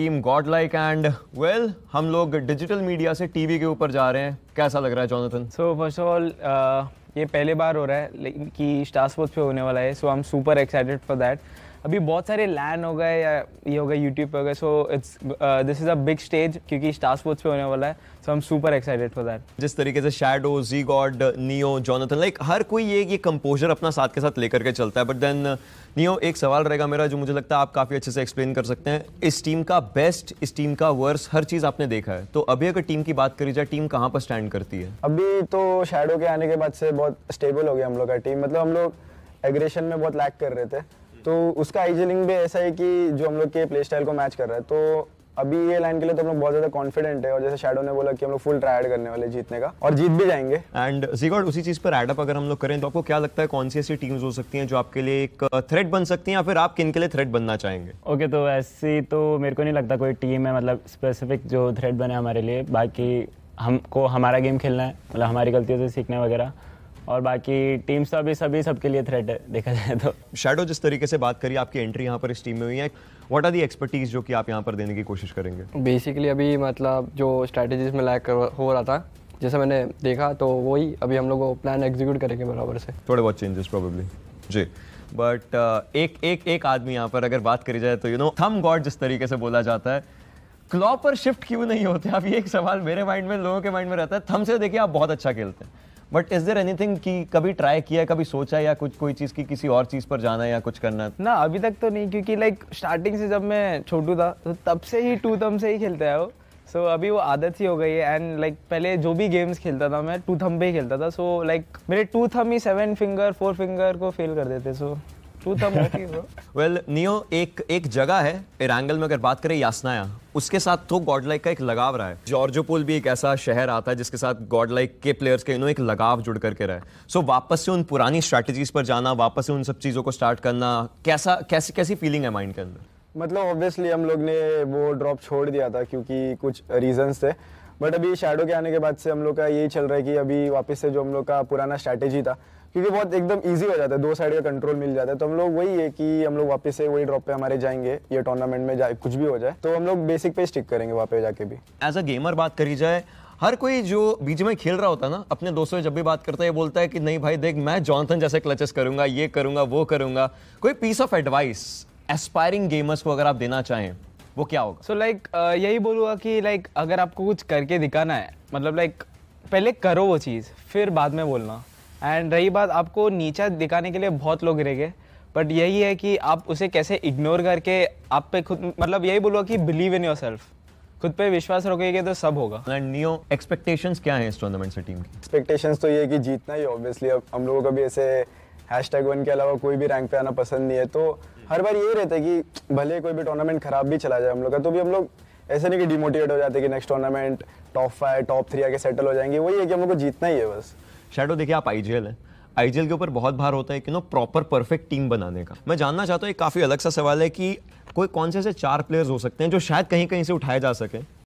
team GodLike and well हम लोग digital media से टीवी के ऊपर जा रहे हैं कैसा लग रहा है Jonathan so first of all ये पहले बार हो रहा है कि स्टार स्पोर्ट्स पे होने वाला है so I am super excited for that अभी बहुत सारे लैन हो गए या ये हो गए यूट्यूब पे हो गए so it's this is a big stage क्योंकि स्टार स्पोर्ट्स पे होने वाला है सो हम सुपर एक्साइटेड फॉर दैट जिस तरीके से Shadow ji God Neyoo Jonathan like हर कोई ये ये कंपोजर अपना साथ के साथ लेकर के चलता है बट देन नियो एक सवाल रहेगा मेरा जो मुझे लगता है आप काफ़ी अच्छे से एक्सप्लेन कर सकते हैं इस टीम का बेस्ट इस टीम का वर्स हर चीज़ आपने देखा है तो अभी अगर टीम की बात करी जाए टीम कहाँ पर स्टैंड करती है अभी तो शैडो के आने के बाद से बहुत स्टेबल हो गया हम लोग का टीम मतलब हम लोग एग्रेशन में बहुत लैक कर रहे थे तो उसका आईजलिंग भी ऐसा है कि जो हम लोग के प्ले स्टाइल को मैच कर रहा है तो अभी ये लाइन के लिए तो हम लोग बहुत ज्यादा कॉन्फिडेंट है और जैसे शेडो ने बोला कि हम लोग फुल ट्राइड करने वाले जीतने का और जीत भी जाएंगे एंड जीगॉड उसी चीज पर एडअप अगर हम लोग करें तो आपको क्या लगता है कौन सी ऐसी टीम्स हो सकती हैं जो आपके लिए एक थ्रेट बन सकती हैं या फिर आप किन के लिए थ्रेट बनना चाहेंगे ओके okay, तो ऐसी तो मेरे को नहीं लगता कोई टीम है मतलब स्पेसिफिक जो थ्रेट बने हमारे लिए बाकी हमको हमारा गेम खेलना है मतलब हमारी गलतियों से सीखना है वगैरह और बाकी टीम्स तो अभी सभी सबके लिए थ्रेट है देखा जाए तो शेडो जिस तरीके से बात करी आपकी एंट्री यहाँ पर इस टीम में हुई है व्हाट आर दी एक्सपर्टीज जो कि आप यहाँ पर देने की कोशिश करेंगे बेसिकली अभी मतलब जो स्ट्रैटेजीज में लैक हो रहा था जैसे मैंने देखा तो वही अभी हम लोग प्लान एग्जीक्यूट करेंगे बराबर से थोड़े बहुत चेंजेस प्रोबेबली जी बट uh, एक एक एक आदमी यहाँ पर अगर बात करी जाए तो यू नो थम गॉड जिस तरीके से बोला जाता है क्लॉ पर शिफ्ट क्यों नहीं होते आप ये एक सवाल मेरे माइंड में लोगों के माइंड में रहता है थम से देखिए आप बहुत अच्छा खेलते हैं बट इज देर एनीथिंग कि कभी ट्राई किया कभी सोचा या कुछ कोई चीज़ की किसी और चीज़ पर जाना या कुछ करना ना अभी तक तो नहीं क्योंकि लाइक स्टार्टिंग से जब मैं छोटू था तो तब से ही टू थम से ही खेलता है वो सो so, अभी वो आदत ही हो गई है एंड लाइक like, पहले जो भी गेम्स खेलता था मैं टू थम पे ही खेलता था सो so, लाइक like, मेरे टू थम ही सेवन फिंगर फोर फिंगर को फेल कर देते so so, Two thumb well, Neyoo एक एक जगह है इरांगल में अगर बात करें यासनाया उसके साथ तो गॉड लाइक का एक लगाव रहा है जॉर्जोपोल भी एक ऐसा शहर आता है जिसके साथ गॉड लाइक के प्लेयर्स के इन्होंने एक लगाव जुड़ करके रहा है सो so, वापस से उन पुरानी स्ट्रैटेजीज पर जाना वापस से उन सब चीज़ों को स्टार्ट करना कैसा कैसी कैसी फीलिंग है माइंड के अंदर मतलब ऑब्वियसली हम लोग ने वो ड्रॉप छोड़ दिया था क्योंकि कुछ रीजंस थे बट अभी शेडो के आने के बाद से हम लोग का यही चल रहा है कि अभी वापस से जो हम लोग का पुराना स्ट्रैटेजी था क्योंकि बहुत एकदम ईजी हो जाता है दो साइड का कंट्रोल मिल जाता है तो हम लोग वही है कि हम लोग वापस से वही ड्रॉप पे हमारे जाएंगे ये टूर्नामेंट में जाए कुछ भी हो जाए तो हम लोग बेसिक पे स्टिक करेंगे वहाँ पे जाके भी एज अ गेमर बात करी जाए हर कोई जो बीच में खेल रहा होता है ना अपने दोस्तों से जब भी बात करता है ये बोलता है कि नहीं भाई देख मैं जॉनथन जैसे क्लचेस करूंगा ये करूंगा वो करूंगा कोई piece of advice aspiring gamers को अगर आप देना चाहें वो क्या होगा सो लाइक uh, यही बोलूंगा कि लाइक like, अगर आपको कुछ करके दिखाना है मतलब लाइक like, पहले करो वो चीज़ फिर बाद में बोलना एंड रही बात आपको नीचा दिखाने के लिए बहुत लोग गए बट यही है कि आप उसे कैसे इग्नोर करके आप पे खुद मतलब यही बोलो कि बिलीव इन योर सेल्फ खुद पे विश्वास रखोगे तो सब होगा एंड नियो एक्सपेक्टेशंस क्या है इस टूर्नामेंट से टीम की एक्सपेक्टेशंस तो ये है कि जीतना ही ऑब्वियसली अब हम लोगों का भी ऐसे हैश टैग वन के अलावा कोई भी रैंक पे आना पसंद नहीं है तो हर बार यही रहता है कि भले कोई भी टूर्नामेंट खराब भी चला जाए हम लोग का तो भी हम लोग ऐसे नहीं कि डिमोटिवेट हो जाते कि next tournament top five top three आके सेटल हो जाएंगे वही है कि हम लोग को जीतना ही है बस शेडो देखिए आप आईजीएल है आईजीएल के ऊपर बहुत भार होता है कि नो प्रॉपर परफेक्ट टीम बनाने का मैं जानना चाहता हूँ एक काफ़ी अलग सा सवाल है कि कोई कौन से ऐसे चार प्लेयर्स हो सकते हैं जो शायद कहीं कहीं से उठाए जा सके